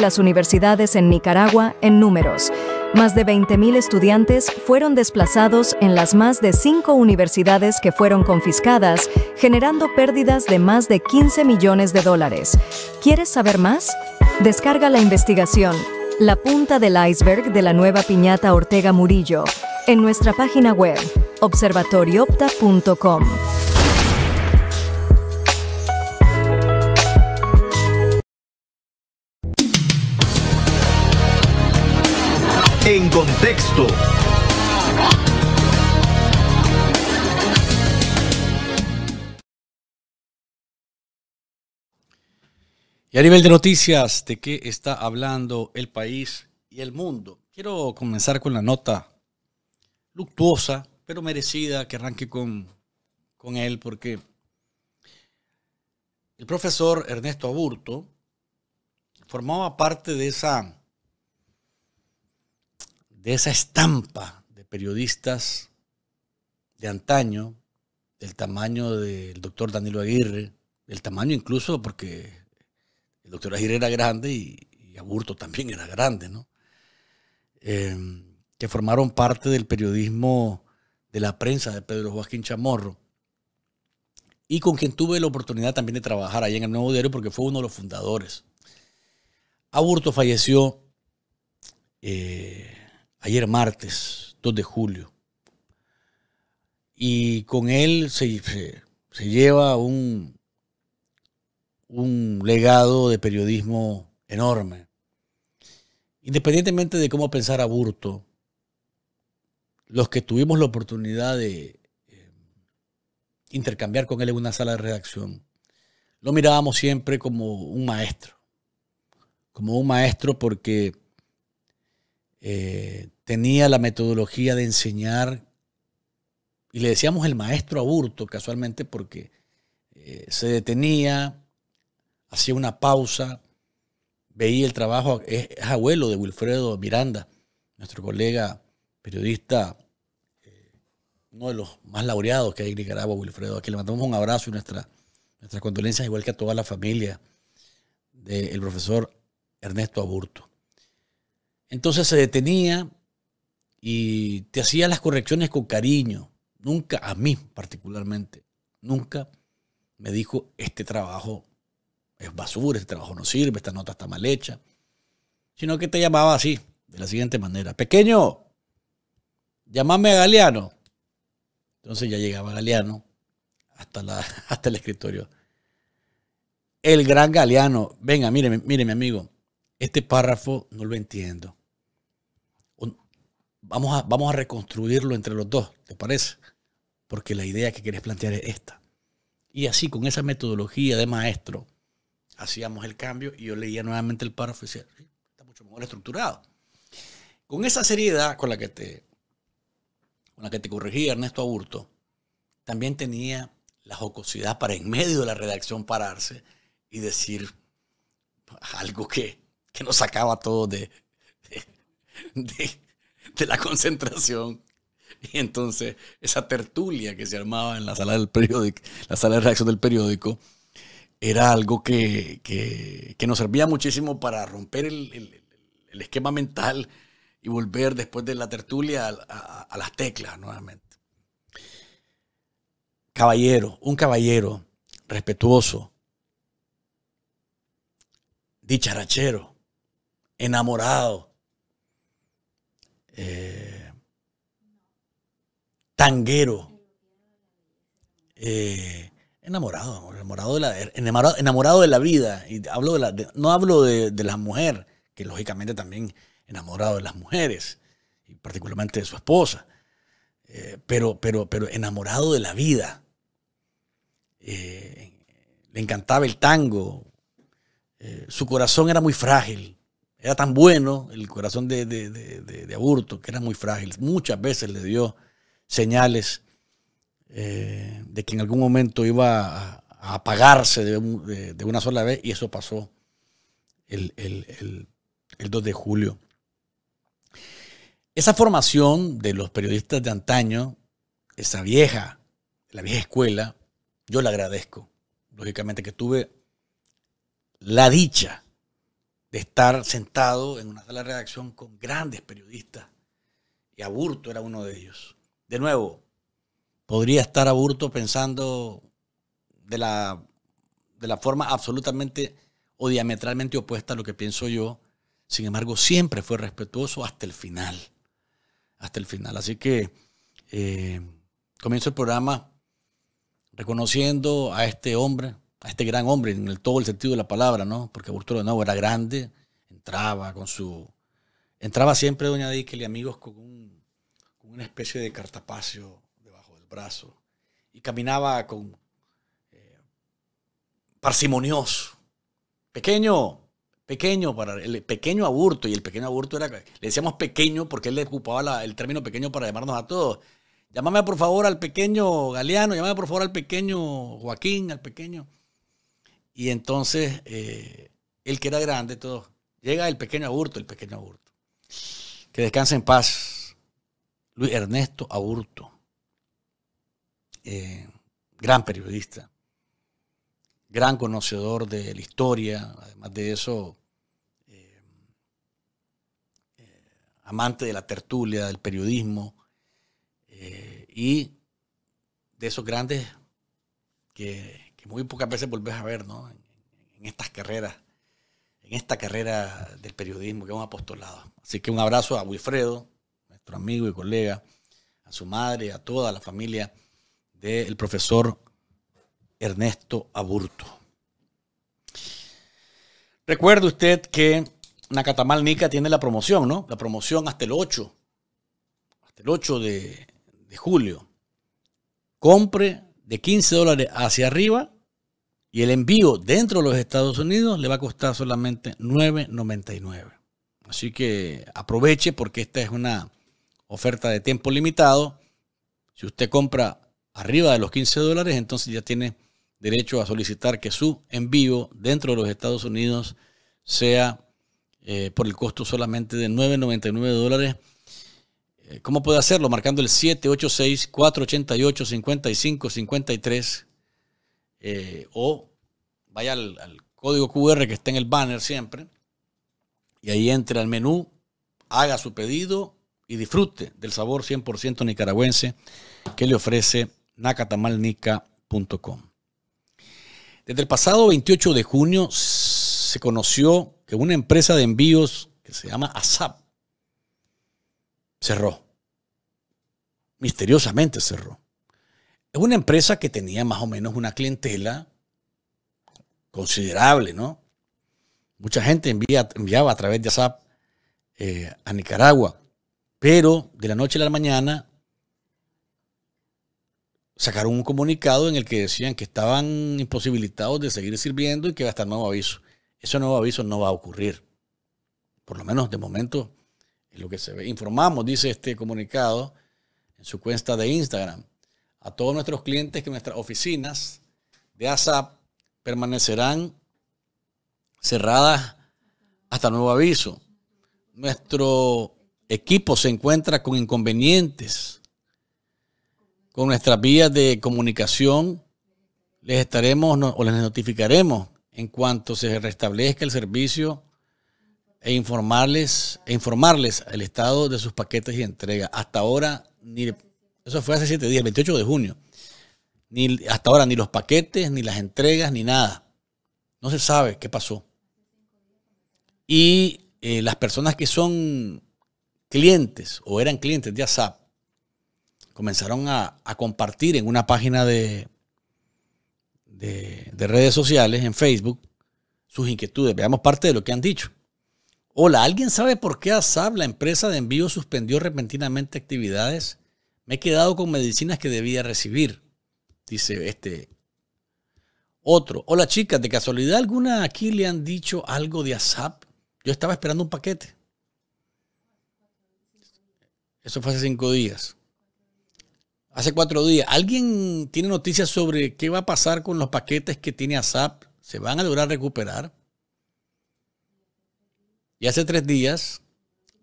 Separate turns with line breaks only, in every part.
las universidades en Nicaragua en números. Más de 20.000 estudiantes fueron desplazados en las más de cinco universidades que fueron confiscadas, generando pérdidas de más de 15 millones de dólares. ¿Quieres saber más? Descarga la investigación, la punta del iceberg de la nueva piñata Ortega Murillo, en nuestra página web, observatoriopta.com. En contexto.
Y a nivel de noticias, ¿de qué está hablando el país y el mundo? Quiero comenzar con la nota luctuosa, pero merecida, que arranque con, él, porque el profesor Ernesto Aburto formaba parte de esa de esa estampa de periodistas de antaño, del tamaño del doctor Danilo Aguirre, del tamaño incluso porque el doctor Aguirre era grande y, Aburto también era grande, ¿no? Em, que formaron parte del periodismo de la prensa de Pedro Joaquín Chamorro y con quien tuve la oportunidad también de trabajar ahí en el Nuevo Diario porque fue uno de los fundadores. Aburto falleció eh, ayer martes 2 de julio. Y con él se, lleva un, un legado de periodismo enorme. Independientemente de cómo pensar a Burto, los que tuvimos la oportunidad de eh, intercambiar con él en una sala de redacción, lo mirábamos siempre como un maestro, como un maestro porque eh, tenía la metodología de enseñar, y le decíamos el maestro aburto casualmente porque eh, se detenía, hacía una pausa, veía el trabajo, es, abuelo de Wilfredo Miranda, nuestro colega periodista, eh, uno de los más laureados que hay en Nicaragua, Wilfredo, a le mandamos un abrazo y nuestra, nuestras condolencias, igual que a toda la familia del profesor Ernesto Aburto. Entonces se detenía y te hacía las correcciones con cariño. Nunca, a mí particularmente, nunca me dijo, este trabajo es basura, este trabajo no sirve, esta nota está mal hecha. Sino que te llamaba así, de la siguiente manera. Pequeño, llámame a Galeano. Entonces ya llegaba Galeano hasta, la, hasta el escritorio. El gran Galeano, venga, mire, mire mi amigo, este párrafo no lo entiendo. Vamos a, vamos a reconstruirlo entre los dos, ¿te parece? Porque la idea que quieres plantear es esta. Y así, con esa metodología de maestro, hacíamos el cambio y yo leía nuevamente el párrafo y decía, está mucho mejor estructurado. Con esa seriedad con la que te, con la que te corregía Ernesto Aburto, también tenía la jocosidad para en medio de la redacción pararse y decir algo que que nos sacaba todo de, de, la concentración. Y entonces esa tertulia que se armaba en la sala del periódico, la sala de reacción del periódico, era algo que, nos servía muchísimo para romper el, esquema mental y volver después de la tertulia a, a las teclas nuevamente. Caballero, un caballero respetuoso, dicharachero, enamorado, eh, tanguero, eh, enamorado, enamorado de, la, vida. Y hablo de no hablo de, la mujer, que lógicamente también enamorado de las mujeres, y particularmente de su esposa, eh, pero, pero, pero enamorado de la vida. le encantaba el tango, su corazón era muy frágil, era tan bueno el corazón de, Aburto que era muy frágil. Muchas veces le dio señales eh, de que en algún momento iba a, apagarse de, una sola vez y eso pasó el, el 2 de julio. Esa formación de los periodistas de antaño, esa vieja, la vieja escuela, yo la agradezco. Lógicamente que tuve la dicha estar sentado en una sala de redacción con grandes periodistas. Y Aburto era uno de ellos. De nuevo, podría estar Aburto pensando de la, de la forma absolutamente o diametralmente opuesta a lo que pienso yo. Sin embargo, siempre fue respetuoso hasta el final. Hasta el final. Así que eh, comienzo el programa reconociendo a este hombre, a este gran hombre en el, todo el sentido de la palabra, ¿no? Porque Aburto de era grande, entraba con su... Entraba siempre Doña Díquel y amigos con, una especie de cartapacio debajo del brazo y caminaba con eh, parsimonioso. Pequeño, pequeño para el pequeño aburto y el pequeño aburto era le decíamos pequeño porque él le ocupaba el término pequeño para llamarnos a todos. Llámame por favor al pequeño Galeano, llámame por favor al pequeño Joaquín, al pequeño. Y entonces, eh, el que era grande, todo, llega el pequeño Aburto, el pequeño Aburto. Que descanse en paz. Luis Ernesto Aburto. Eh, gran periodista. Gran conocedor de la historia. Además de eso, eh, amante de la tertulia, del periodismo. y de esos grandes que muy pocas veces volvés a ver, ¿no? En, estas carreras, en esta carrera del periodismo, que hemos un apostolado. Así que un abrazo a Wilfredo, nuestro amigo y colega, a su madre, a toda la familia del profesor Ernesto Aburto. Recuerde usted que Nacatamal Nica tiene la promoción, ¿no? La promoción hasta el 8, hasta el 8 de, de julio. Compre de 15 dólares hacia arriba y el envío dentro de los Estados Unidos le va a costar solamente 9.99. Así que aproveche porque esta es una oferta de tiempo limitado. Si usted compra arriba de los 15 dólares, entonces ya tiene derecho a solicitar que su envío dentro de los Estados Unidos sea eh, por el costo solamente de 9.99 dólares. Eh, ¿Cómo puede hacerlo? Marcando el 786-488-5553 eh, o vaya al, al código QR que está en el banner siempre y ahí entre al menú, haga su pedido y disfrute del sabor 100% nicaragüense que le ofrece nacatamalnica.com. Desde el pasado 28 de junio se conoció que una empresa de envíos que se llama ASAP cerró. Misteriosamente cerró. Es una empresa que tenía más o menos una clientela considerable, ¿no? Mucha gente enviaba a través de WhatsApp eh, a Nicaragua, pero de la noche a la mañana sacaron un comunicado en el que decían que estaban imposibilitados de seguir sirviendo y que a estar nuevo aviso. Ese nuevo aviso no va a ocurrir. Por lo menos de momento es lo que se ve. Informamos, dice este comunicado, en su cuenta de Instagram a todos nuestros clientes que nuestras oficinas de ASAP permanecerán cerradas hasta nuevo aviso. Nuestro equipo se encuentra con inconvenientes con nuestras vías de comunicación. Les estaremos o les notificaremos en cuanto se restablezca el servicio e informarles, e informarles el estado de sus paquetes y entrega. Hasta ahora ni, eso fue hace siete días, 28 de junio. Ni, hasta ahora ni los paquetes, ni las entregas, ni nada. No se sabe qué pasó. Y eh, las personas que son clientes o eran clientes de ASAP comenzaron a, compartir en una página de, de, de, redes sociales, en Facebook, sus inquietudes. Veamos parte de lo que han dicho. Hola, ¿alguien sabe por qué ASAP, la empresa de envío, suspendió repentinamente actividades me he quedado con medicinas que debía recibir, dice este otro. Hola chicas, ¿de casualidad alguna aquí le han dicho algo de ASAP? Yo estaba esperando un paquete. Eso fue hace cinco días. Hace cuatro días. ¿Alguien tiene noticias sobre qué va a pasar con los paquetes que tiene ASAP? ¿Se van a lograr recuperar? Y hace tres días.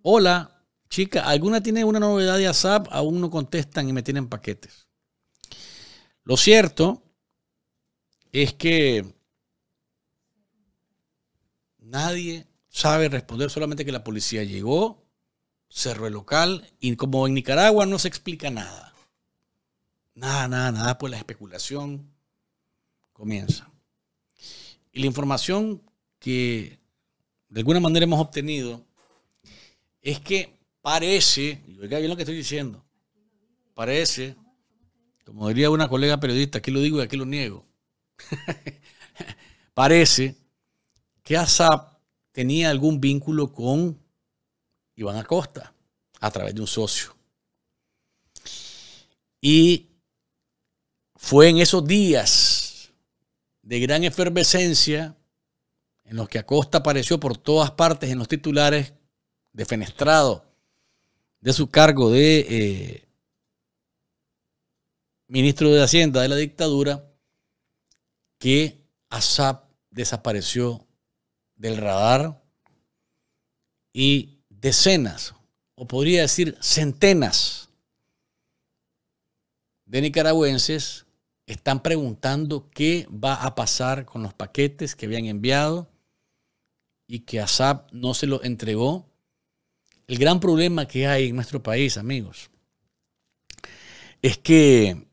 Hola, Chica, alguna tiene una novedad de ASAP, aún no contestan y me tienen paquetes. Lo cierto es que nadie sabe responder, solamente que la policía llegó, cerró el local y como en Nicaragua no se explica nada. Nada, nada, nada, pues la especulación comienza. Y la información que de alguna manera hemos obtenido es que parece, y oiga bien lo que estoy diciendo, parece, como diría una colega periodista, aquí lo digo y aquí lo niego, parece que ASAP tenía algún vínculo con Iván Acosta a través de un socio. Y fue en esos días de gran efervescencia en los que Acosta apareció por todas partes en los titulares defenestrado de su cargo de eh, ministro de Hacienda de la dictadura, que ASAP desapareció del radar y decenas, o podría decir centenas, de nicaragüenses están preguntando qué va a pasar con los paquetes que habían enviado y que ASAP no se los entregó el gran problema que hay en nuestro país, amigos, es que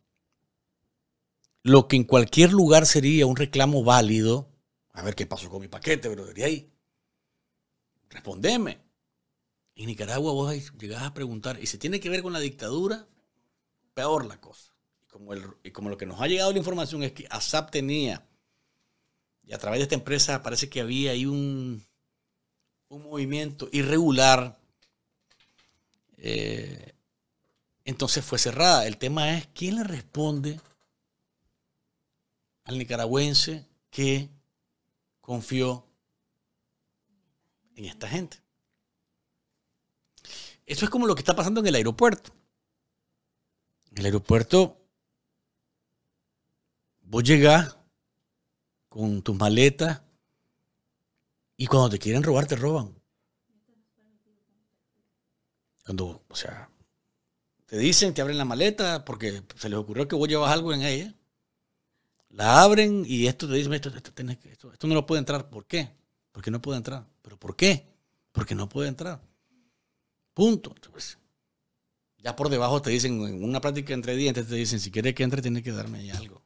lo que en cualquier lugar sería un reclamo válido, a ver qué pasó con mi paquete, pero de ahí, respondeme. En Nicaragua vos llegás a preguntar, y si tiene que ver con la dictadura, peor la cosa. Y como, como lo que nos ha llegado la información es que ASAP tenía, y a través de esta empresa parece que había ahí un, un movimiento irregular eh, entonces fue cerrada. El tema es quién le responde al nicaragüense que confió en esta gente. Eso es como lo que está pasando en el aeropuerto. En el aeropuerto, vos llegás con tus maletas y cuando te quieren robar, te roban. Cuando, o sea, te dicen, te abren la maleta porque se les ocurrió que vos llevas algo en ella. La abren y esto te dicen, esto, esto, no lo puede entrar. ¿Por qué? Porque no puede entrar. ¿Pero por qué? Porque no puede entrar. Punto. ya por debajo te dicen, en una práctica entre dientes, te dicen, si quieres que entre, tienes que darme algo.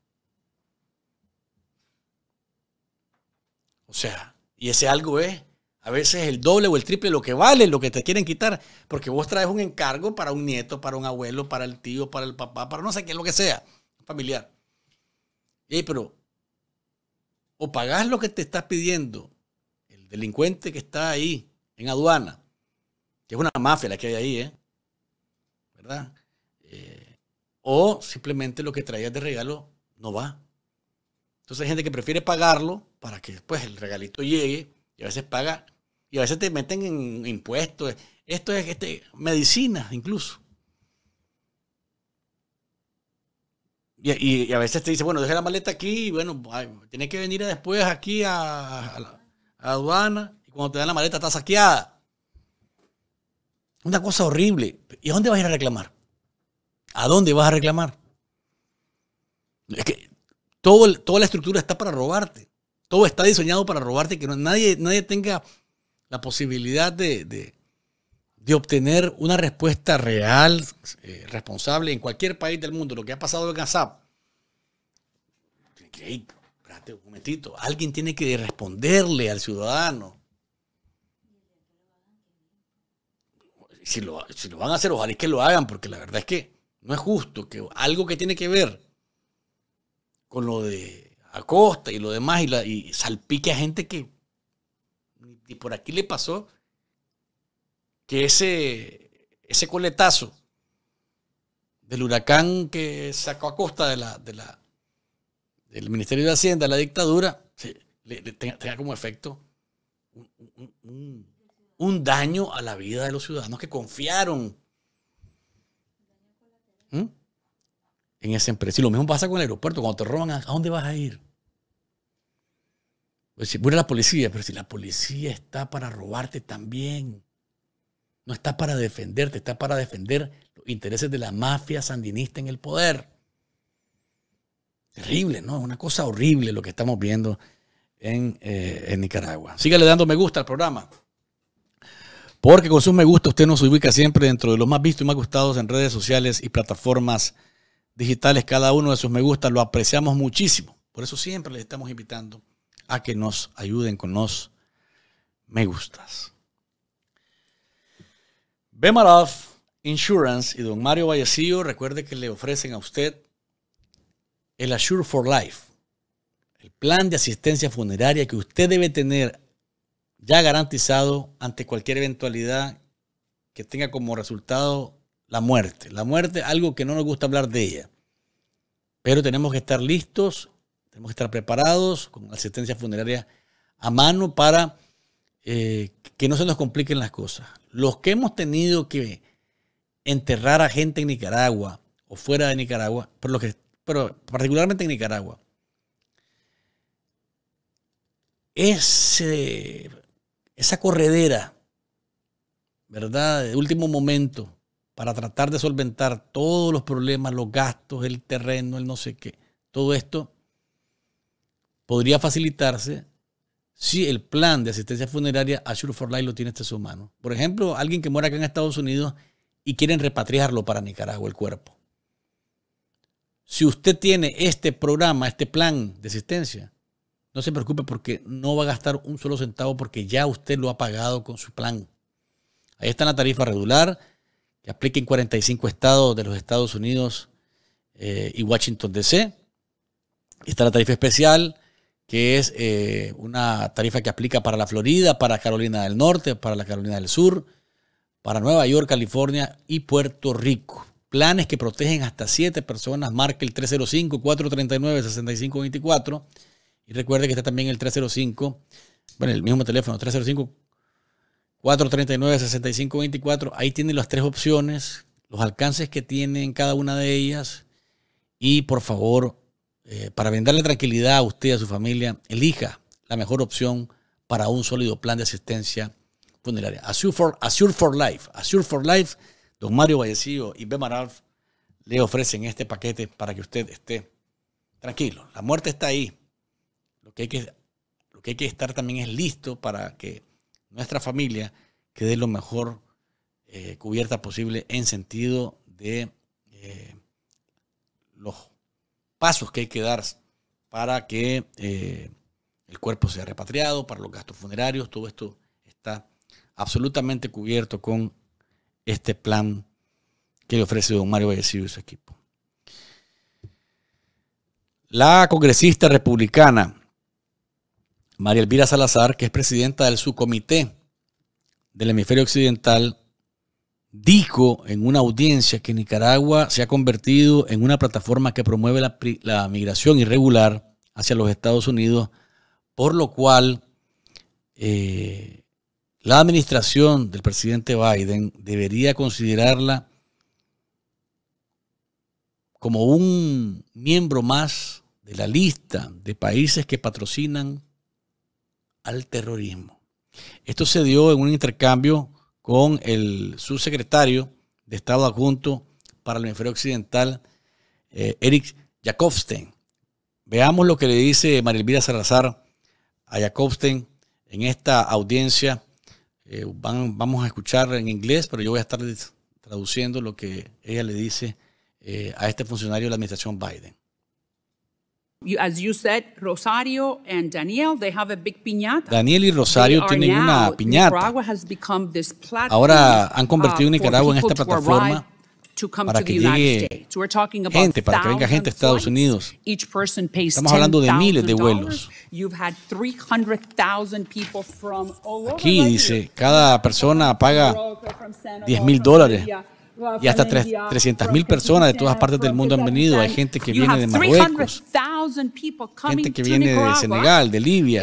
O sea, y ese algo es a veces el doble o el triple lo que vale, lo que te quieren quitar, porque vos traes un encargo para un nieto, para un abuelo, para el tío, para el papá, para no sé qué, lo que sea, familiar. y pero o pagás lo que te estás pidiendo el delincuente que está ahí en aduana, que es una mafia la que hay ahí, ¿eh? ¿verdad? Eh, o simplemente lo que traías de regalo no va. Entonces hay gente que prefiere pagarlo para que después pues, el regalito llegue y a veces paga y a veces te meten en impuestos. Esto es este, medicina incluso. Y, a veces te dice, bueno, deja la maleta aquí y bueno, ay, tienes que venir después aquí a, la, aduana. Y cuando te dan la maleta está saqueada. Una cosa horrible. ¿Y a dónde vas a ir a reclamar? ¿A dónde vas a reclamar? Es que todo toda la estructura está para robarte. Todo está diseñado para robarte, que nadie, nadie tenga la posibilidad de, obtener una respuesta real, eh, responsable en cualquier país del mundo, lo que ha pasado en Gazap. espérate un momentito, alguien tiene que responderle al ciudadano. Si lo, van a hacer, ojalá es que lo hagan, porque la verdad es que no es justo que algo que tiene que ver con lo de Acosta y lo demás y salpique a gente que y por aquí le pasó que ese, ese coletazo del huracán que sacó a costa de la, de la, del Ministerio de Hacienda, la dictadura, tenga, como efecto un, daño a la vida de los ciudadanos que confiaron en esa empresa. Y lo mismo pasa con el aeropuerto. Cuando te roban, ¿a dónde vas a ir? Pues, muere la policía, pero si la policía está para robarte también, no está para defenderte, está para defender los intereses de la mafia sandinista en el poder. Terrible, ¿no? Una cosa horrible lo que estamos viendo eh, en, Nicaragua. Sígale dando me gusta al programa. Porque con sus me gusta usted nos ubica siempre dentro de los más vistos y más gustados en redes sociales y plataformas digitales. Cada uno de sus me gusta lo apreciamos muchísimo. Por eso siempre le estamos invitando a que nos ayuden con los me gustas. Bemaroff Insurance y don Mario Vallecillo, recuerde que le ofrecen a usted el Assure for Life, el plan de asistencia funeraria que usted debe tener ya garantizado ante cualquier eventualidad que tenga como resultado la muerte. La muerte, algo que no nos gusta hablar de ella, pero tenemos que estar listos tenemos que estar preparados con asistencia funeraria a mano para eh, que no se nos compliquen las cosas. Los que hemos tenido que enterrar a gente en Nicaragua o fuera de Nicaragua, pero, que, pero particularmente en Nicaragua, ese, esa corredera, ¿verdad? De último momento, para tratar de solventar todos los problemas, los gastos, el terreno, el no sé qué, todo esto podría facilitarse si el plan de asistencia funeraria Ashur for Life lo tiene este su mano. Por ejemplo, alguien que muera acá en Estados Unidos y quieren repatriarlo para Nicaragua el cuerpo. Si usted tiene este programa, este plan de asistencia, no se preocupe porque no va a gastar un solo centavo porque ya usted lo ha pagado con su plan. Ahí está la tarifa regular que aplica en 45 estados de los Estados Unidos eh, y Washington DC. Está la tarifa especial que es eh, una tarifa que aplica para la Florida, para Carolina del Norte, para la Carolina del Sur, para Nueva York, California y Puerto Rico. Planes que protegen hasta siete personas. Marque el 305-439-6524. Y recuerde que está también el 305, bueno, el mismo teléfono, 305-439-6524. Ahí tienen las tres opciones, los alcances que tienen cada una de ellas. Y por favor, eh, para brindarle tranquilidad a usted y a su familia, elija la mejor opción para un sólido plan de asistencia funeraria. Assure for, for Life, Assure for Life, don Mario Vallecillo y Bemaralf le ofrecen este paquete para que usted esté tranquilo. La muerte está ahí. Lo que hay que, lo que, hay que estar también es listo para que nuestra familia quede lo mejor eh, cubierta posible en sentido de eh, los pasos que hay que dar para que eh, el cuerpo sea repatriado, para los gastos funerarios, todo esto está absolutamente cubierto con este plan que le ofrece don Mario Vallecido y su equipo. La congresista republicana María Elvira Salazar, que es presidenta del subcomité del hemisferio occidental dijo en una audiencia que Nicaragua se ha convertido en una plataforma que promueve la, migración irregular hacia los Estados Unidos, por lo cual eh, la administración del presidente Biden debería considerarla como un miembro más de la lista de países que patrocinan al terrorismo. Esto se dio en un intercambio con el subsecretario de Estado adjunto para el hemisferio occidental, eh, Eric Jacobstein. Veamos lo que le dice Elvira Salazar a Jacobstein en esta audiencia. Eh, vamos a escuchar en inglés, pero yo voy a estar traduciendo lo que ella le dice eh, a este funcionario de la administración Biden.
As you said, Rosario and Daniel, Daniel
y Rosario tienen una piñata.
Ahora uh, han convertido Nicaragua en esta plataforma para que llegue gente, para que venga gente a
Estados Unidos.
Estamos hablando de miles de vuelos. Aquí
dice, cada persona paga 10 mil dólares.
Y hasta 300 mil personas de todas partes del mundo han venido. Hay gente que viene de Marruecos, gente que viene de Senegal, de Libia,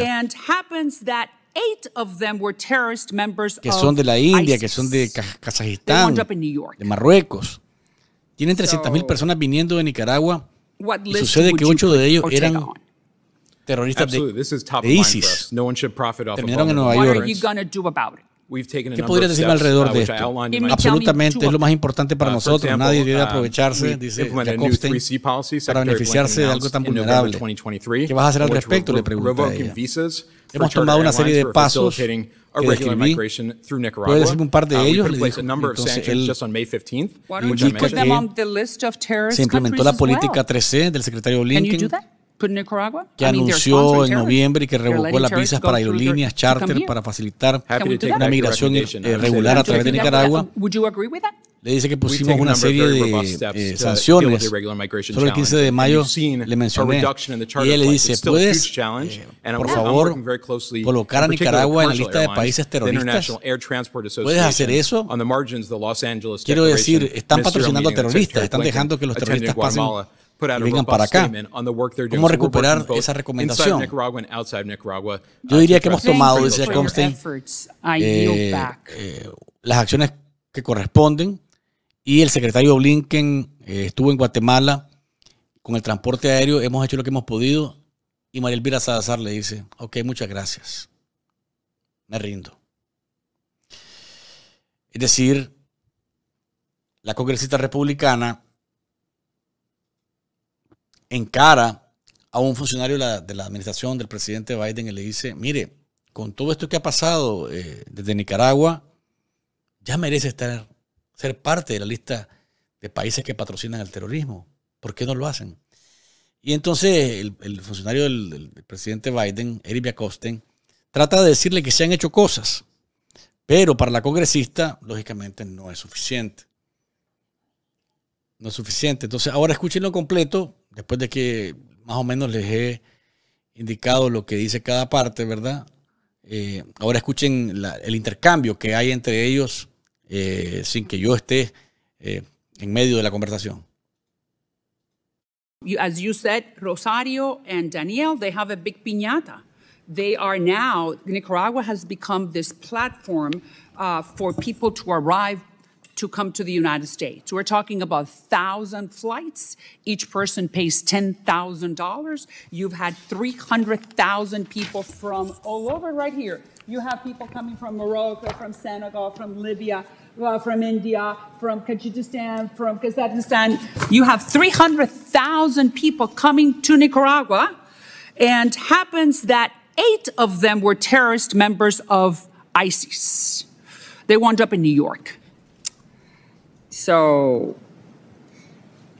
que son de la
India, que son de Kazajistán,
de
Marruecos. Tienen 300.000 personas viniendo de Nicaragua sucede que 8 de ellos eran
terroristas de, de ISIS. Terminaron en Nueva York.
¿Qué podrías decirme alrededor uh, de esto? Absolutamente, es lo más importante
para uh, nosotros. Nadie debe um, aprovecharse, dice para beneficiarse de algo tan vulnerable.
¿Qué vas a hacer al respecto? Le pregunta Hemos tomado una serie de pasos que describí. ¿Puede decirme un par de uh, ellos? Entonces él indica
se implementó la política
13 c del secretario Blinken
que anunció en noviembre y que revocó las visas para aerolíneas charter para
facilitar una migración eh, regular a través de Nicaragua. Le dice que pusimos una serie de eh, sanciones Solo el 15 de mayo. Le mencioné. Y él le dice, ¿puedes, eh, por favor, colocar a Nicaragua
en la lista de países terroristas? ¿Puedes hacer eso? Quiero decir, están patrocinando a terroristas, están dejando que los terroristas pasen vengan para acá. ¿Cómo recuperar esa recomendación? Uh, Yo diría que hemos tomado, decía eh,
eh,
las acciones que corresponden y el secretario Blinken eh, estuvo en Guatemala con el transporte aéreo, hemos hecho lo que hemos podido y María Elvira Salazar le dice, ok, muchas gracias, me rindo. Es decir, la congresista republicana en cara a un funcionario de la, administración del presidente Biden y le dice, mire, con todo esto que ha pasado eh, desde Nicaragua, ya merece estar, ser parte de la lista de países que patrocinan el terrorismo. ¿Por qué no lo hacen? Y entonces el, funcionario del, presidente Biden, Eric Costen trata de decirle que se han hecho cosas, pero para la congresista, lógicamente, no es suficiente. No es suficiente. Entonces, ahora escúchenlo completo después de que más o menos les he indicado lo que dice cada parte, ¿verdad? Eh, ahora escuchen el intercambio que hay entre ellos eh, sin que yo esté eh, en medio de la conversación.
As you said, Rosario and Daniel, they have a big piñata. They are now, Nicaragua has become this platform uh, for people to arrive to come to the United States. We're talking about 1,000 flights. Each person pays $10,000. You've had 300,000 people from all over right here. You have people coming from Morocco, from Senegal, from Libya, uh, from India, from Tajikistan, from Kazakhstan. You have 300,000 people coming to Nicaragua, and happens that eight of them were terrorist members of ISIS. They wound up in New York. So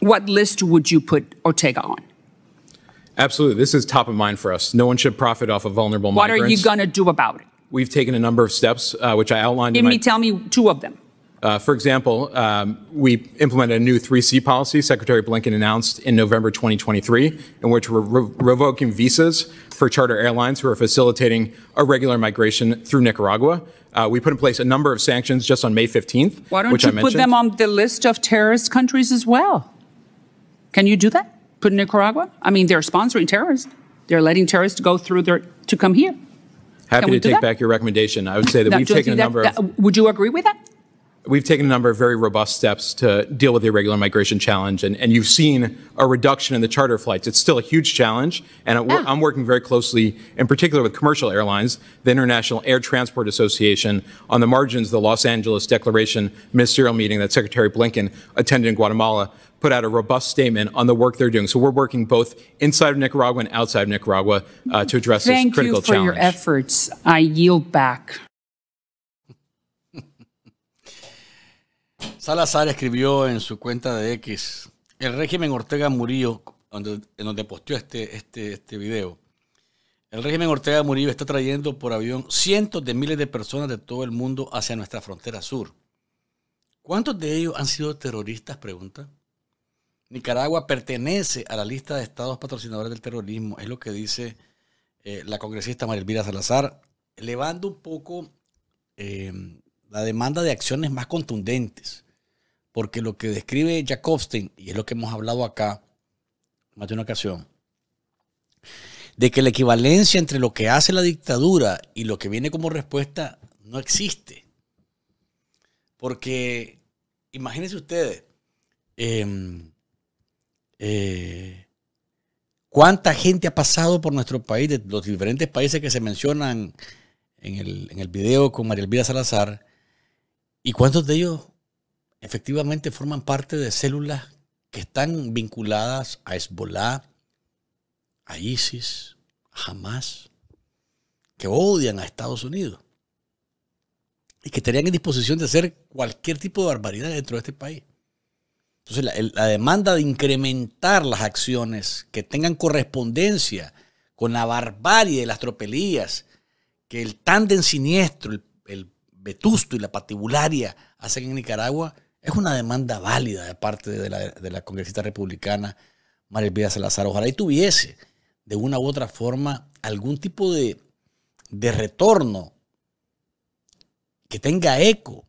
what list would you put Ortega on?
Absolutely. This is top of mind for us. No one should profit off of vulnerable What migrants. are you going to do about it? We've taken a number of steps, uh, which I outlined Give in my. me,
tell me two of them.
Uh, for example, um, we implemented a new 3C policy Secretary Blinken announced in November 2023, in which we're re- revoking visas for charter airlines who are facilitating irregular migration through Nicaragua. Uh, we put in place a number of sanctions just on May 15th. Why don't which you I put them
on the list of terrorist countries as well? Can you do that? Put Nicaragua? I mean, they're sponsoring terrorists. They're letting terrorists go through there to come here.
Happy to take that? back your recommendation. I would say that no, we've taken a number of.
That, would you agree with that?
we've taken a number of very robust steps to deal with the irregular migration challenge, and, and you've seen a reduction in the charter flights. It's still a huge challenge, and it, ah. I'm working very closely, in particular with commercial airlines, the International Air Transport Association, on the margins of the Los Angeles Declaration ministerial meeting that Secretary Blinken attended in Guatemala put out a robust statement on the work they're doing. So we're working both inside of Nicaragua and outside of Nicaragua uh, to address Thank this critical challenge. Thank you for challenge. your
efforts. I yield back.
Salazar escribió en su cuenta de X, el régimen Ortega Murillo, en donde posteó este, este, este, video, el régimen Ortega Murillo está trayendo por avión cientos de miles de personas de todo el mundo hacia nuestra frontera sur. ¿Cuántos de ellos han sido terroristas? Pregunta. Nicaragua pertenece a la lista de estados patrocinadores del terrorismo, es lo que dice eh, la congresista Marilvira Salazar, elevando un poco eh, la demanda de acciones más contundentes. Porque lo que describe Jacobstein, y es lo que hemos hablado acá más de una ocasión, de que la equivalencia entre lo que hace la dictadura y lo que viene como respuesta no existe. Porque imagínense ustedes, em, eh, cuánta gente ha pasado por nuestro país, de los diferentes países que se mencionan en el, en el video con María Elvira Salazar, y cuántos de ellos efectivamente forman parte de células que están vinculadas a Hezbollah, a ISIS, a Hamas, que odian a Estados Unidos y que estarían en disposición de hacer cualquier tipo de barbaridad dentro de este país. Entonces, la, demanda de incrementar las acciones que tengan correspondencia con la barbarie de las tropelías que el tándem siniestro, el, el vetusto y la patibularia hacen en Nicaragua, es una demanda válida de parte de la, congresista republicana María Elvira Salazar. Ojalá y tuviese de una u otra forma algún tipo de, de retorno que tenga eco,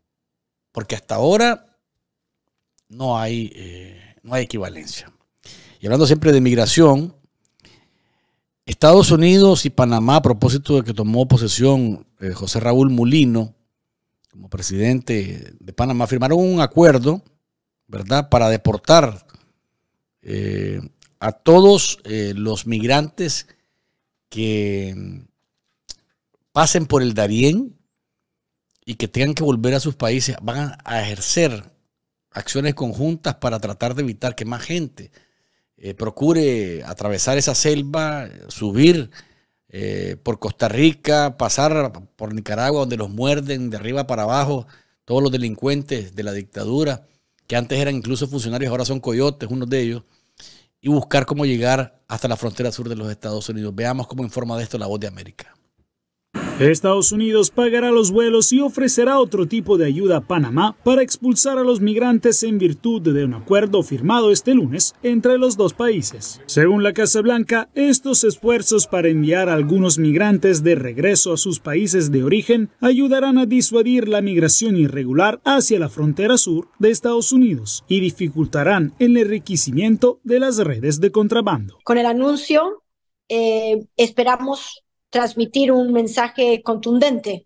porque hasta ahora no hay, eh, no hay equivalencia. Y hablando siempre de migración, Estados Unidos y Panamá, a propósito de que tomó posesión eh, José Raúl Mulino, como presidente de Panamá, firmaron un acuerdo, ¿verdad?, para deportar eh, a todos eh, los migrantes que pasen por el Darién y que tengan que volver a sus países, van a ejercer acciones conjuntas para tratar de evitar que más gente eh, procure atravesar esa selva, subir eh, por Costa Rica, pasar por Nicaragua, donde los muerden de arriba para abajo todos los delincuentes de la dictadura, que antes eran incluso funcionarios, ahora son coyotes, uno de ellos, y buscar cómo llegar hasta la
frontera sur de los Estados Unidos. Veamos cómo informa de esto la voz de América. Estados Unidos pagará los vuelos y ofrecerá otro tipo de ayuda a Panamá para expulsar a los migrantes en virtud de un acuerdo firmado este lunes entre los dos países. Según la Casa Blanca, estos esfuerzos para enviar a algunos migrantes de regreso a sus países de origen ayudarán a disuadir la migración irregular hacia la frontera sur de Estados Unidos y dificultarán el enriquecimiento de las redes de contrabando.
Con el anuncio eh, esperamos transmitir un mensaje contundente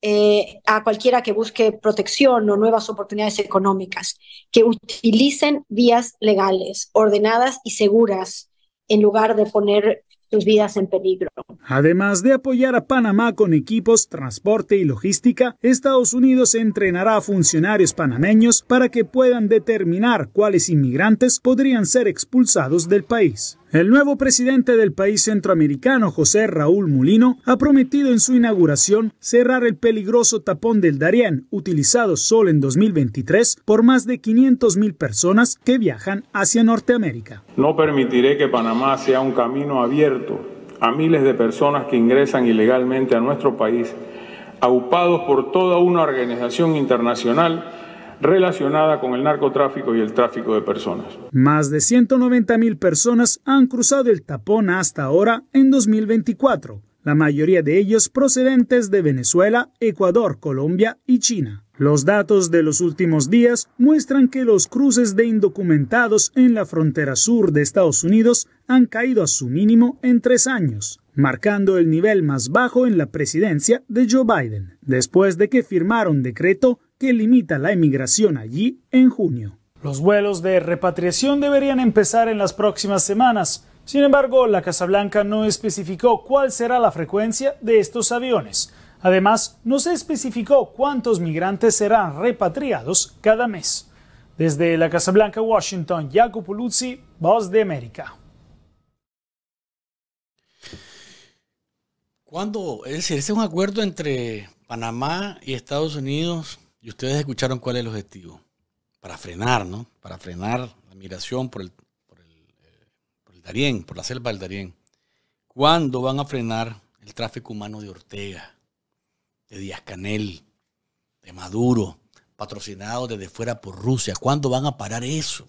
eh, a cualquiera que busque protección o nuevas oportunidades económicas, que utilicen vías legales, ordenadas y seguras, en lugar de poner sus vidas en peligro.
Además de apoyar a Panamá con equipos, transporte y logística, Estados Unidos entrenará a funcionarios panameños para que puedan determinar cuáles inmigrantes podrían ser expulsados del país. El nuevo presidente del país centroamericano, José Raúl Mulino, ha prometido en su inauguración cerrar el peligroso tapón del Darién, utilizado solo en 2023 por más de 500.000 personas que viajan hacia Norteamérica. No permitiré que Panamá sea un camino abierto a miles de personas que ingresan ilegalmente a nuestro país, aupados por toda una organización internacional relacionada con el narcotráfico y el tráfico de personas. Más de 190 mil personas han cruzado el tapón hasta ahora en 2024, la mayoría de ellos procedentes de Venezuela, Ecuador, Colombia y China. Los datos de los últimos días muestran que los cruces de indocumentados en la frontera sur de Estados Unidos han caído a su mínimo en tres años, marcando el nivel más bajo en la presidencia de Joe Biden, después de que firmaron decreto que limita la emigración allí en junio. Los vuelos de repatriación deberían empezar en las próximas semanas. Sin embargo, la Casa Blanca no especificó cuál será la frecuencia de estos aviones. Además, no se especificó cuántos migrantes serán repatriados cada mes. Desde la Casa Blanca, Washington, Jacopo Luzzi, Voz de América.
Cuando, es decir, es un acuerdo entre Panamá y Estados Unidos y ustedes escucharon cuál es el objetivo. Para frenar, ¿no? Para frenar la migración por el, por eh, por la selva del Darién. ¿Cuándo van a frenar el tráfico humano de Ortega, de Díaz Canel, de Maduro, patrocinado desde fuera por Rusia? ¿Cuándo van a parar eso?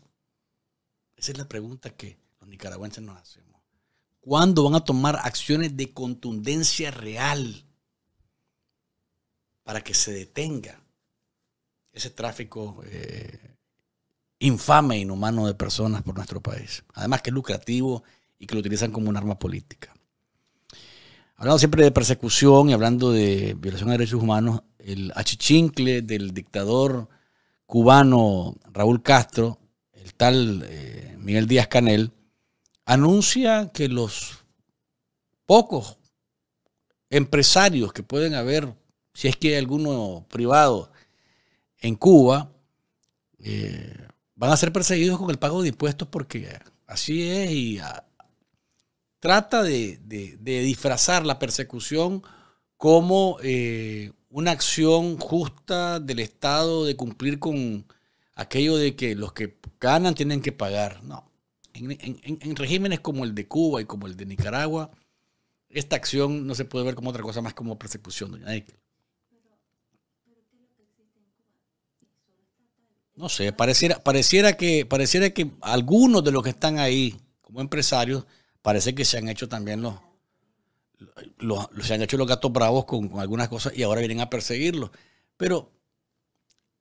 Esa es la pregunta que los nicaragüenses nos hacemos. ¿Cuándo van a tomar acciones de contundencia real para que se detenga ese tráfico eh, infame e inhumano de personas por nuestro país. Además que es lucrativo y que lo utilizan como un arma política. Hablando siempre de persecución y hablando de violación de derechos humanos, el achichincle del dictador cubano Raúl Castro, el tal eh, Miguel Díaz Canel, anuncia que los pocos empresarios que pueden haber, si es que hay alguno privado, en Cuba eh, van a ser perseguidos con el pago de impuestos porque así es y ah, trata de, disfrazar la persecución como eh, una acción justa del Estado de cumplir con aquello de que los que ganan tienen que pagar. No. En, regímenes como el de Cuba y como el de Nicaragua, esta acción no se puede ver como otra cosa más como persecución, doña no sé, pareciera, pareciera, que, pareciera que algunos de los que están ahí como empresarios, parece que se han hecho también los, se han hecho los gatos bravos con, algunas cosas y ahora vienen a perseguirlos. Pero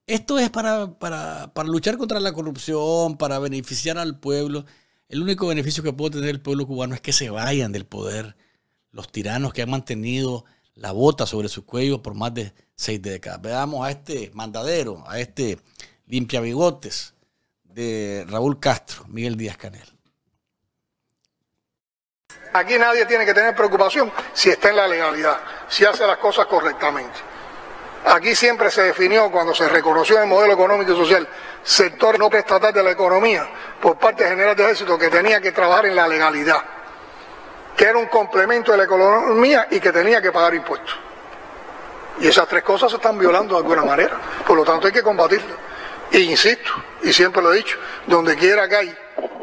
esto es para, para luchar contra la corrupción, para beneficiar al pueblo. El único beneficio que puede tener el pueblo cubano es que se vayan del poder los tiranos que han mantenido la bota sobre su cuello por más de seis décadas. Veamos a este mandadero, a este limpia bigotes de Raúl Castro, Miguel Díaz Canel.
Aquí nadie tiene que tener preocupación si está en la legalidad, si hace las cosas correctamente.
Aquí siempre se definió, cuando se reconoció el modelo económico y social, sector no prestatal de la economía por parte general de ejército que tenía que trabajar en la legalidad, que era un complemento de la economía y que tenía que pagar impuestos. Y esas tres cosas se están violando de alguna manera, por lo tanto hay que combatirlas insisto, y siempre lo he dicho, donde quiera que hay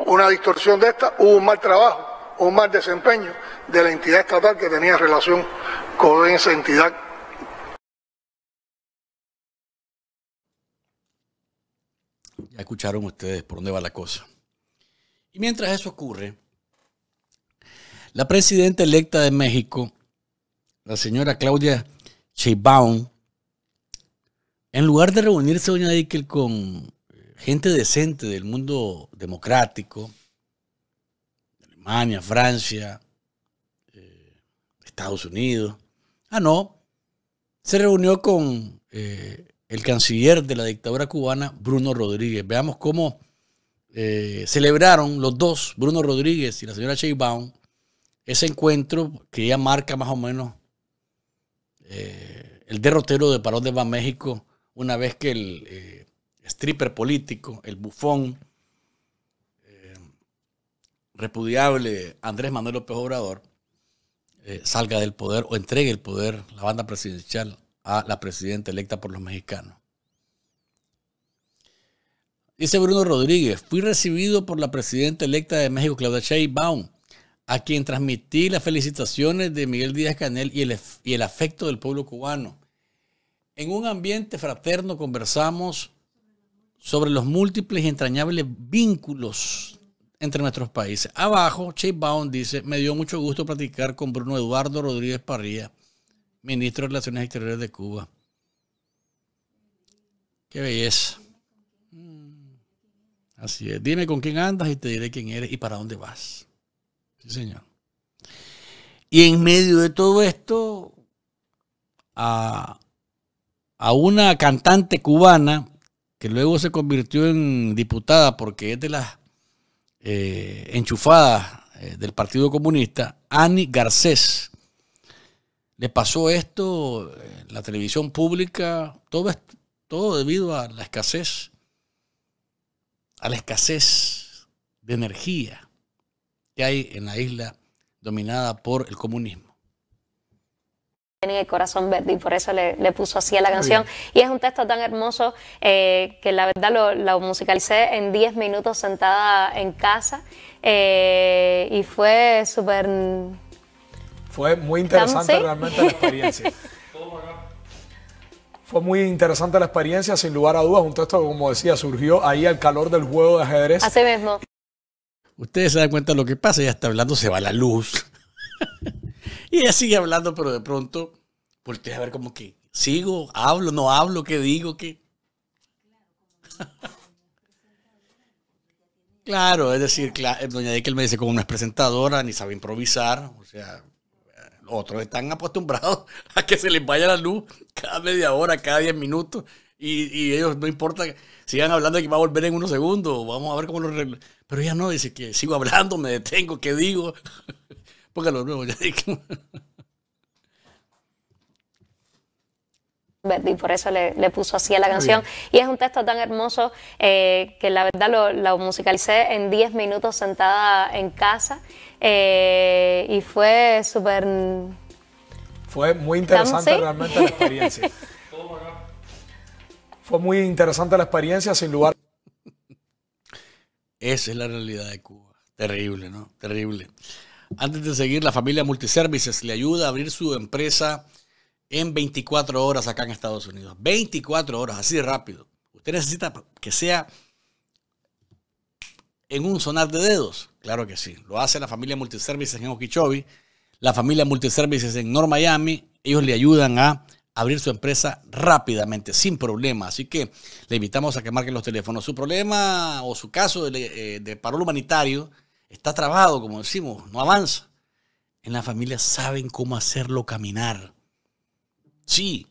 una distorsión de esta, hubo un mal trabajo, un
mal desempeño de la entidad estatal que tenía relación con esa entidad
Ya escucharon ustedes por dónde va la cosa. Y mientras eso ocurre, la presidenta electa de México, la señora Claudia Sheinbaum, en lugar de reunirse doña Dickel con eh, gente decente del mundo democrático, Alemania, Francia, eh, Estados Unidos, ah, no, se reunió con eh, el canciller de la dictadura cubana, Bruno Rodríguez. Veamos cómo celebraron los dos, Bruno Rodríguez y la señora Sheinbaum, ese encuentro que ya marca más o menos el derrotero de Parón de Ban México una vez que el eh, stripper político, el bufón eh, repudiable Andrés Manuel López Obrador, eh, salga del poder o entregue el poder, la banda presidencial, a la presidenta electa por los mexicanos. Dice Bruno Rodríguez, fui recibido por la presidenta electa de México, Claudia Sheinbaum, a quien transmití las felicitaciones de Miguel Díaz Canel y el afecto del pueblo cubano. En un ambiente fraterno conversamos sobre los múltiples y entrañables vínculos entre nuestros países. Abajo, Chase Baum dice, me dio mucho gusto platicar con Bruno Eduardo Rodríguez Parría, ministro de Relaciones Exteriores de Cuba. Qué belleza. Mm. Así es. Dime con quién andas y te diré quién eres y para dónde vas. Sí, señor. Y en medio de todo esto, a a una cantante cubana que luego se convirtió en diputada porque es de las eh, enchufadas eh, del Partido Comunista, Annie Garcés. Le pasó esto, en eh, la televisión pública, todo, todo debido a la escasez, a la escasez de energía que hay en la isla dominada por el comunismo
y el corazón verde y por eso le, puso así a la canción. Y es un texto tan hermoso eh, que la verdad lo, musicalicé en 10 minutos sentada en casa eh, y fue súper... Fue muy interesante realmente la experiencia. Fue muy interesante la experiencia, sin lugar a dudas, un texto que, como decía, surgió ahí al calor del juego de ajedrez. Así mismo.
Ustedes se dan cuenta de lo que pasa, ya está hablando, se va la luz. Y ella sigue hablando, pero de pronto voltea a ver como que sigo, hablo, no hablo, qué digo, qué. claro, es decir, eh, doña Dickel me dice como no es presentadora, ni sabe improvisar, o sea, otros están acostumbrados a que se les vaya la luz cada media hora, cada diez minutos, y, ellos no importa, sigan hablando que va a volver en unos segundos, vamos a ver cómo lo Pero ella no, dice que sigo hablando, me detengo, qué digo. lo nuevo ya.
y por eso le, puso así a la canción. Y es un texto tan hermoso eh, que la verdad lo, musicalicé en 10 minutos sentada en casa eh, y fue súper... Fue muy interesante realmente la experiencia. fue muy interesante la experiencia, sin lugar.
Esa es la realidad de Cuba. Terrible, ¿no? Terrible. Antes de seguir, la familia Multiservices le ayuda a abrir su empresa en 24 horas acá en Estados Unidos. 24 horas, así de rápido. Usted necesita que sea en un sonar de dedos. Claro que sí. Lo hace la familia Multiservices en Okeechobee, la familia Multiservices en North Miami. Ellos le ayudan a abrir su empresa rápidamente, sin problema. Así que le invitamos a que marquen los teléfonos. Su problema o su caso de, eh, de parol humanitario, está trabado, como decimos, no avanza. En la familia saben cómo hacerlo caminar. Sí,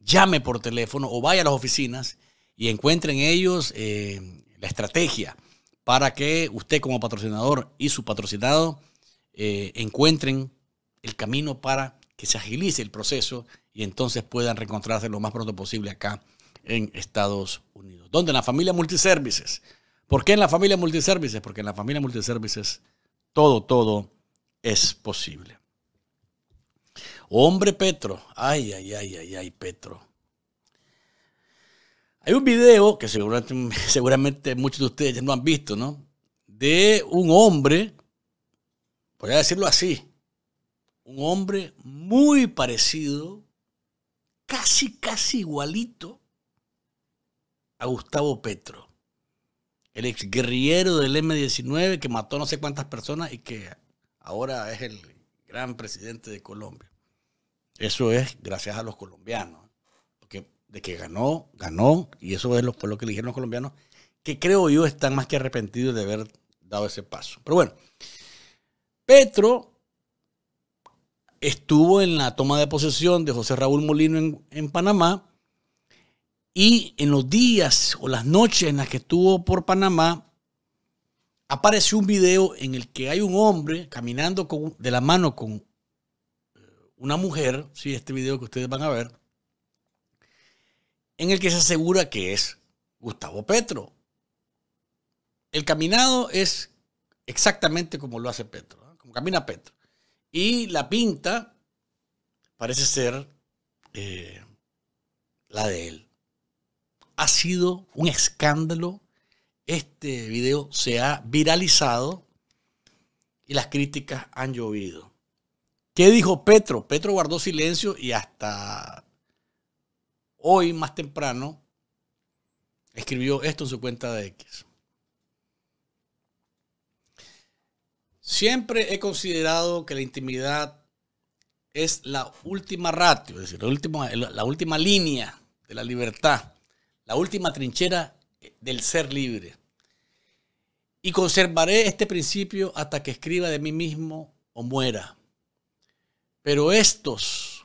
llame por teléfono o vaya a las oficinas y encuentren ellos eh, la estrategia para que usted como patrocinador y su patrocinado eh, encuentren el camino para que se agilice el proceso y entonces puedan reencontrarse lo más pronto posible acá en Estados Unidos. Donde en la familia Multiservices ¿Por qué en la familia multiservices? Porque en la familia multiservices todo, todo es posible. Hombre Petro, ay, ay, ay, ay, ay, Petro. Hay un video que seguramente, seguramente muchos de ustedes ya no han visto, ¿no? De un hombre, a decirlo así, un hombre muy parecido, casi, casi igualito a Gustavo Petro el ex guerrillero del M-19 que mató no sé cuántas personas y que ahora es el gran presidente de Colombia. Eso es gracias a los colombianos. Porque de que ganó, ganó, y eso es lo, por que eligieron los colombianos, que creo yo están más que arrepentidos de haber dado ese paso. Pero bueno, Petro estuvo en la toma de posesión de José Raúl Molino en Panamá y en los días o las noches en las que estuvo por Panamá, apareció un video en el que hay un hombre caminando con, de la mano con eh, una mujer, sí, este video que ustedes van a ver, en el que se asegura que es Gustavo Petro. El caminado es exactamente como lo hace Petro, como camina Petro. Y la pinta parece ser eh, la de él ha sido un escándalo. Este video se ha viralizado y las críticas han llovido. ¿Qué dijo Petro? Petro guardó silencio y hasta hoy más temprano escribió esto en su cuenta de X. Siempre he considerado que la intimidad es la última ratio, es decir, la última, línea de la libertad la última trinchera del ser libre. Y conservaré este principio hasta que escriba de mí mismo o muera. Pero estos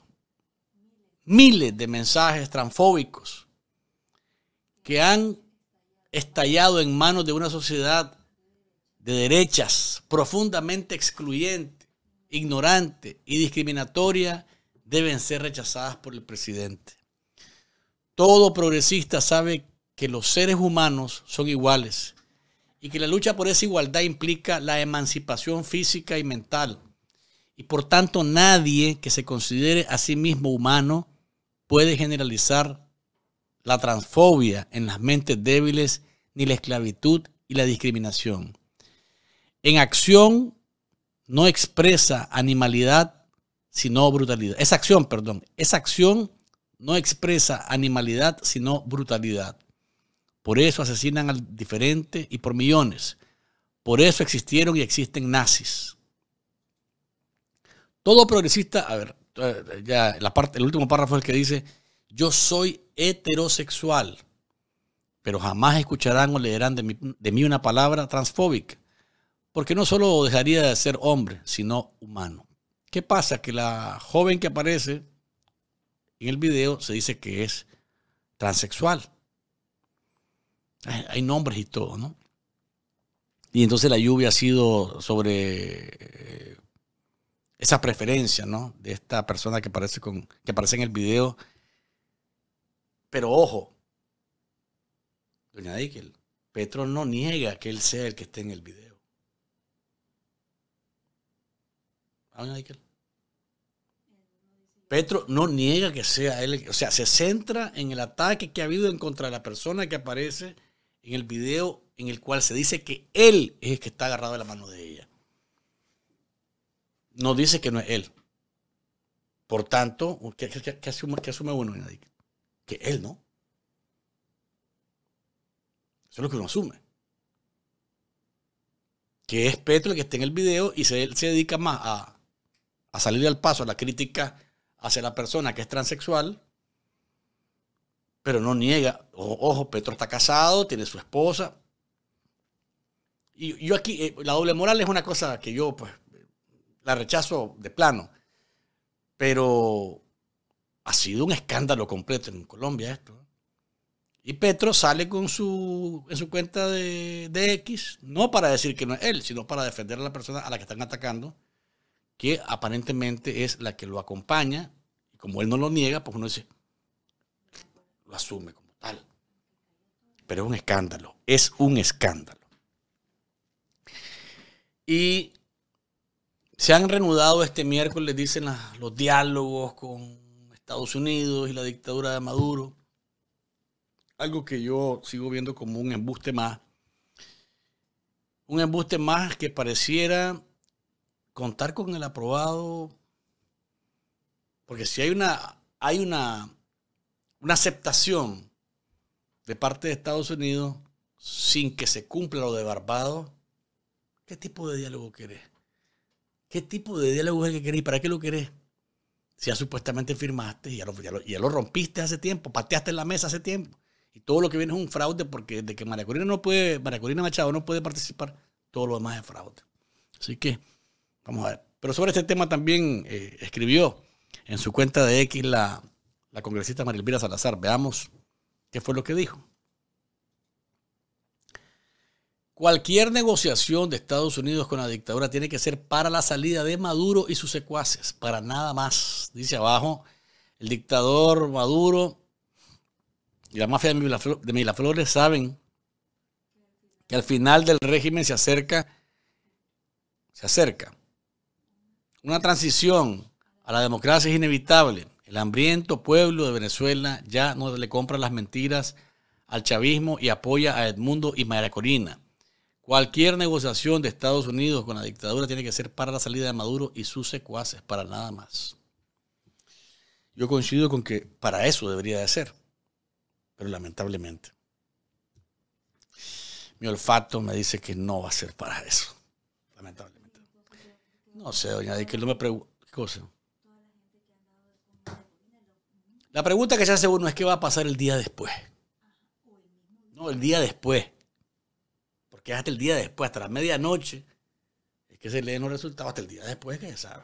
miles de mensajes transfóbicos que han estallado en manos de una sociedad de derechas profundamente excluyente, ignorante y discriminatoria deben ser rechazadas por el presidente. Todo progresista sabe que los seres humanos son iguales y que la lucha por esa igualdad implica la emancipación física y mental. Y por tanto nadie que se considere a sí mismo humano puede generalizar la transfobia en las mentes débiles ni la esclavitud y la discriminación. En acción no expresa animalidad, sino brutalidad. Esa acción, perdón, esa acción no expresa animalidad, sino brutalidad. Por eso asesinan al diferente y por millones. Por eso existieron y existen nazis. Todo progresista, a ver, eh, ya la parte, el último párrafo es el que dice, yo soy heterosexual, pero jamás escucharán o leerán de mí, de mí una palabra transfóbica, porque no solo dejaría de ser hombre, sino humano. ¿Qué pasa? Que la joven que aparece en el video se dice que es transexual. Hay, nombres y todo, ¿no? Y entonces la lluvia ha sido sobre eh, esa preferencia, ¿no? De esta persona que aparece, con, que aparece en el video. Pero ojo, doña Dickel, Petro no niega que él sea el que esté en el video. ¿A ¿Ah, doña Dickel? Petro no niega que sea él, o sea, se centra en el ataque que ha habido en contra de la persona que aparece en el video en el cual se dice que él es el que está agarrado de la mano de ella. No dice que no es él. Por tanto, ¿qué, asume, bueno Que él, ¿no? Eso es lo que uno asume. Que es Petro el que está en el video y se, se dedica más a, a salir al paso a la crítica hacia la persona que es transexual, pero no niega, ojo, Petro está casado, tiene su esposa. Y yo aquí, eh, la doble moral es una cosa que yo pues la rechazo de plano, pero ha sido un escándalo completo en Colombia esto. Y Petro sale con su, en su cuenta de, de X, no para decir que no es él, sino para defender a la persona a la que están atacando que aparentemente es la que lo acompaña, y como él no lo niega, pues uno dice, lo asume como tal. Pero es un escándalo, es un escándalo. Y se han reanudado este miércoles, dicen los diálogos con Estados Unidos y la dictadura de Maduro. Algo que yo sigo viendo como un embuste más. Un embuste más que pareciera contar con el aprobado, porque si hay una, hay una, una aceptación de parte de Estados Unidos sin que se cumpla lo de Barbados, ¿qué tipo de diálogo querés? ¿Qué tipo de diálogo es el que querés y para qué lo querés? Si ya supuestamente firmaste y ya lo, rompiste hace tiempo, pateaste en la mesa hace tiempo. Y todo lo que viene es un fraude porque de que María no puede, María Corina Machado no puede participar, todo lo demás es fraude. Así que Vamos a ver. Pero sobre este tema también eh, escribió en su cuenta de X la, la congresista Marilvira Salazar. Veamos qué fue lo que dijo. Cualquier negociación de Estados Unidos con la dictadura tiene que ser para la salida de Maduro y sus secuaces, para nada más. Dice abajo, el dictador Maduro y la mafia de Milaflores saben que al final del régimen se acerca, se acerca una transición a la democracia es inevitable. El hambriento pueblo de Venezuela ya no le compra las mentiras al chavismo y apoya a Edmundo y María Corina. Cualquier negociación de Estados Unidos con la dictadura tiene que ser para la salida de Maduro y sus secuaces, para nada más. Yo coincido con que para eso debería de ser, pero lamentablemente. Mi olfato me dice que no va a ser para eso, lamentablemente. No sé, doña de que no me pregunto. ¿Qué cosa? La pregunta que se hace uno es qué va a pasar el día después. No, el día después. Porque hasta el día después, hasta la medianoche, es que se leen los resultados hasta el día después que se sabe.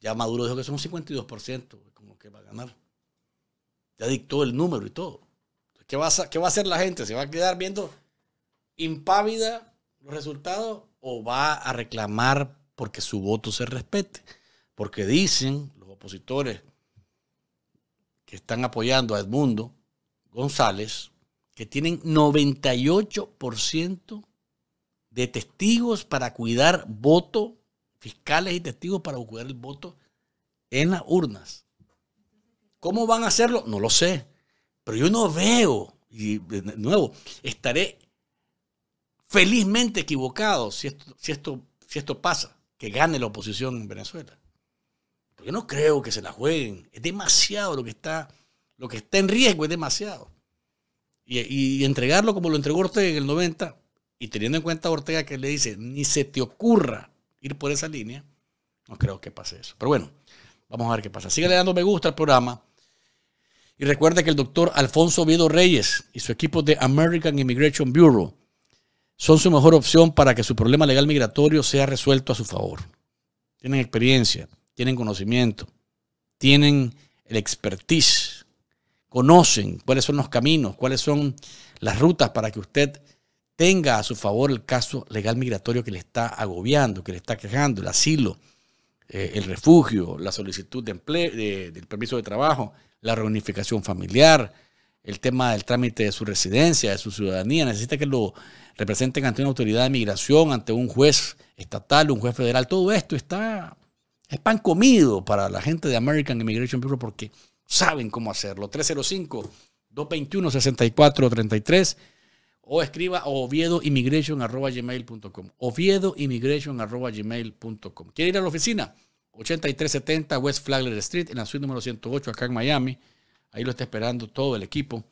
Ya Maduro dijo que son un 52%, como que va a ganar. Ya dictó el número y todo. ¿qué, va ¿Qué va a hacer la gente? ¿Se va a quedar viendo impávida los resultados o va a reclamar porque su voto se respete. Porque dicen los opositores que están apoyando a Edmundo González que tienen 98% de testigos para cuidar voto, fiscales y testigos para cuidar el voto en las urnas. ¿Cómo van a hacerlo? No lo sé. Pero yo no veo, y de nuevo, estaré felizmente equivocado si esto, si esto, si esto pasa, que gane la oposición en Venezuela. Porque no creo que se la jueguen. Es demasiado lo que está, lo que está en riesgo, es demasiado. Y, entregarlo como lo entregó Ortega en el 90, y teniendo en cuenta Ortega que le dice, ni se te ocurra ir por esa línea, no creo que pase eso. Pero bueno, vamos a ver qué pasa. le dando me gusta al programa. Y recuerde que el doctor Alfonso Viedo Reyes y su equipo de American Immigration Bureau son su mejor opción para que su problema legal migratorio sea resuelto a su favor. Tienen experiencia, tienen conocimiento, tienen el expertise, conocen cuáles son los caminos, cuáles son las rutas para que usted tenga a su favor el caso legal migratorio que le está agobiando, que le está quejando, el asilo, eh, el refugio, la solicitud de empleo, del permiso de trabajo, la reunificación familiar, el tema del trámite de su residencia, de su ciudadanía. Necesita que lo representen ante una autoridad de migración, ante un juez estatal, un juez federal. Todo esto está, es pan comido para la gente de American Immigration Bureau porque saben cómo hacerlo. 305-221-6433 o escriba oviedoimmigration.gmail.com gmail.com. ¿Quiere ir a la oficina? 8370 West Flagler Street en la suite número 108 acá en Miami. Ahí lo está esperando todo el equipo.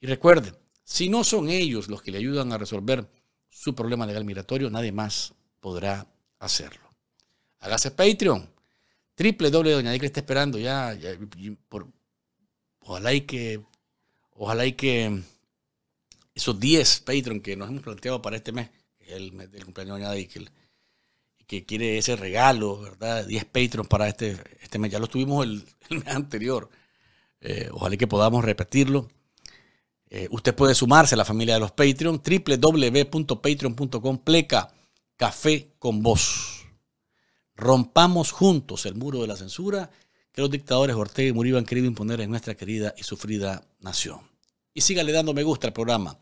Y recuerden, si no son ellos los que le ayudan a resolver su problema legal migratorio, nadie más podrá hacerlo. Hágase Patreon. Triple doble Doña está esperando ya. ojalá y que. Ojalá que esos 10 Patreon que nos hemos planteado para este mes, el mes del cumpleaños de Doña Dick, que, quiere ese regalo, ¿verdad? 10 Patreon para este, este mes. Ya lo tuvimos el, mes anterior. Eh, ojalá y que podamos repetirlo. Eh, usted puede sumarse a la familia de los Patreon, www.patreon.com pleca café con Voz. Rompamos juntos el muro de la censura que los dictadores Ortega y Murillo han querido imponer en nuestra querida y sufrida nación. Y sígale dando me gusta al programa,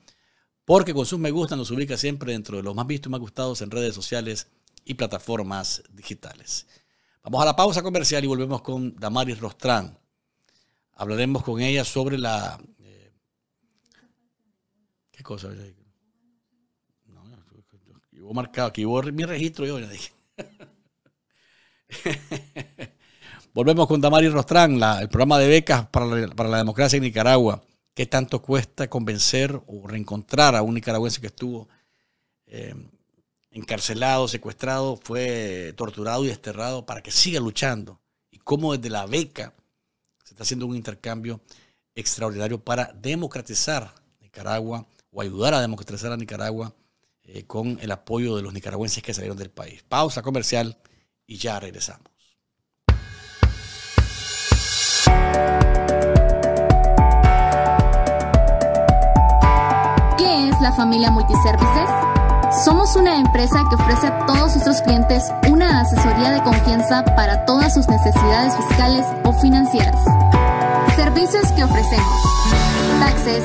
porque con sus me gusta nos ubica siempre dentro de los más vistos y más gustados en redes sociales y plataformas digitales. Vamos a la pausa comercial y volvemos con Damaris Rostrán. Hablaremos con ella sobre la ¿Qué cosa? No, yo, marcado, aquí mi registro yo. dije. Volvemos con Damari Rostrán, el programa de becas para la, democracia en Nicaragua. ¿Qué tanto cuesta convencer o reencontrar a un nicaragüense que estuvo eh, encarcelado, secuestrado, fue torturado y desterrado para que siga luchando? Y cómo desde la beca se está haciendo un intercambio extraordinario para democratizar Nicaragua o ayudar a democratizar a Nicaragua eh, con el apoyo de los nicaragüenses que salieron del país. Pausa comercial y ya regresamos.
¿Qué es la familia Multiservices? Somos una empresa que ofrece a todos nuestros clientes una asesoría de confianza para todas sus necesidades fiscales o financieras. Servicios que ofrecemos. Taxes